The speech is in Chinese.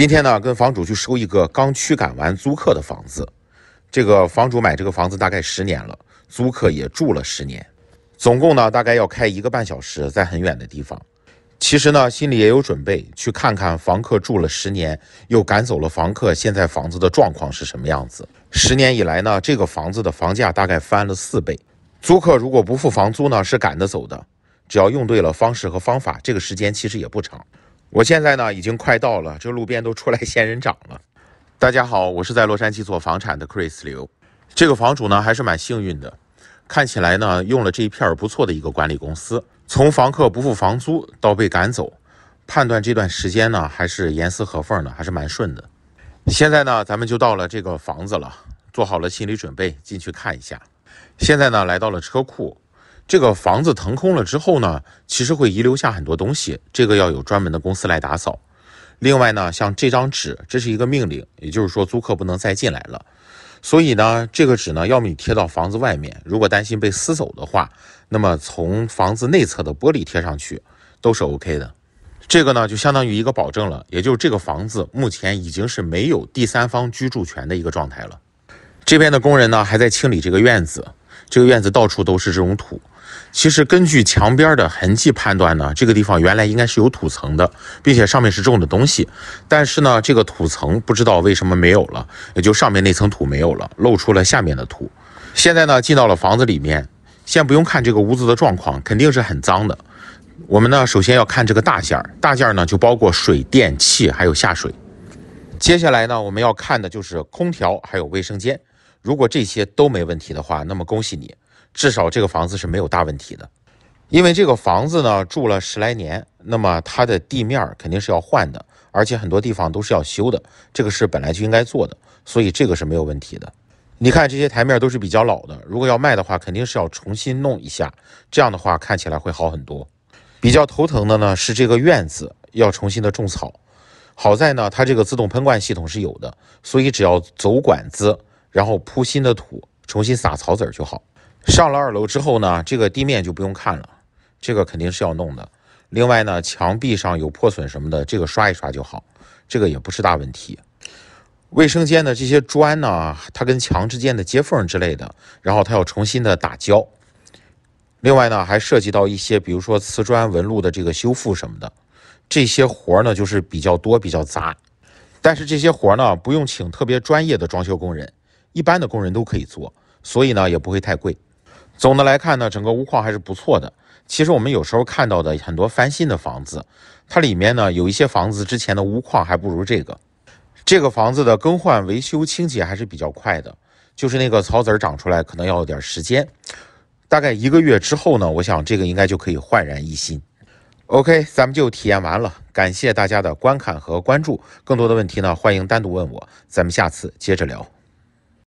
今天呢，跟房主去收一个刚驱赶完租客的房子。这个房主买这个房子大概十年了，租客也住了十年，总共呢大概要开一个半小时，在很远的地方。其实呢，心里也有准备，去看看房客住了十年，又赶走了房客，现在房子的状况是什么样子？十年以来呢，这个房子的房价大概翻了四倍。租客如果不付房租呢，是赶得走的。只要用对了方式和方法，这个时间其实也不长。我现在呢已经快到了，这路边都出来仙人掌了。大家好，我是在洛杉矶做房产的 Chris 刘。这个房主呢还是蛮幸运的，看起来呢用了这一片儿不错的一个管理公司。从房客不付房租到被赶走，判断这段时间呢还是严丝合缝的，还是蛮顺的。现在呢咱们就到了这个房子了，做好了心理准备进去看一下。现在呢来到了车库。这个房子腾空了之后呢，其实会遗留下很多东西，这个要有专门的公司来打扫。另外呢，像这张纸，这是一个命令，也就是说租客不能再进来了。所以呢，这个纸呢，要么你贴到房子外面，如果担心被撕走的话，那么从房子内侧的玻璃贴上去都是 OK 的。这个呢，就相当于一个保证了，也就是这个房子目前已经是没有第三方居住权的一个状态了。这边的工人呢，还在清理这个院子，这个院子到处都是这种土。其实根据墙边的痕迹判断呢，这个地方原来应该是有土层的，并且上面是种的东西。但是呢，这个土层不知道为什么没有了，也就上面那层土没有了，露出了下面的土。现在呢，进到了房子里面，先不用看这个屋子的状况，肯定是很脏的。我们呢，首先要看这个大件儿，大件儿呢就包括水电气还有下水。接下来呢，我们要看的就是空调还有卫生间。如果这些都没问题的话，那么恭喜你。至少这个房子是没有大问题的，因为这个房子呢住了十来年，那么它的地面肯定是要换的，而且很多地方都是要修的，这个是本来就应该做的，所以这个是没有问题的。你看这些台面都是比较老的，如果要卖的话，肯定是要重新弄一下，这样的话看起来会好很多。比较头疼的呢是这个院子要重新的种草，好在呢它这个自动喷灌系统是有的，所以只要走管子，然后铺新的土，重新撒草籽儿就好。上了二楼之后呢，这个地面就不用看了，这个肯定是要弄的。另外呢，墙壁上有破损什么的，这个刷一刷就好，这个也不是大问题。卫生间的这些砖呢，它跟墙之间的接缝之类的，然后它要重新的打胶。另外呢，还涉及到一些，比如说瓷砖纹路的这个修复什么的，这些活儿呢就是比较多比较杂，但是这些活儿呢不用请特别专业的装修工人，一般的工人都可以做，所以呢也不会太贵。总的来看呢，整个屋况还是不错的。其实我们有时候看到的很多翻新的房子，它里面呢有一些房子之前的屋况还不如这个。这个房子的更换、维修、清洁还是比较快的，就是那个草籽儿长出来可能要点时间，大概一个月之后呢，我想这个应该就可以焕然一新。OK，咱们就体验完了，感谢大家的观看和关注。更多的问题呢，欢迎单独问我，咱们下次接着聊。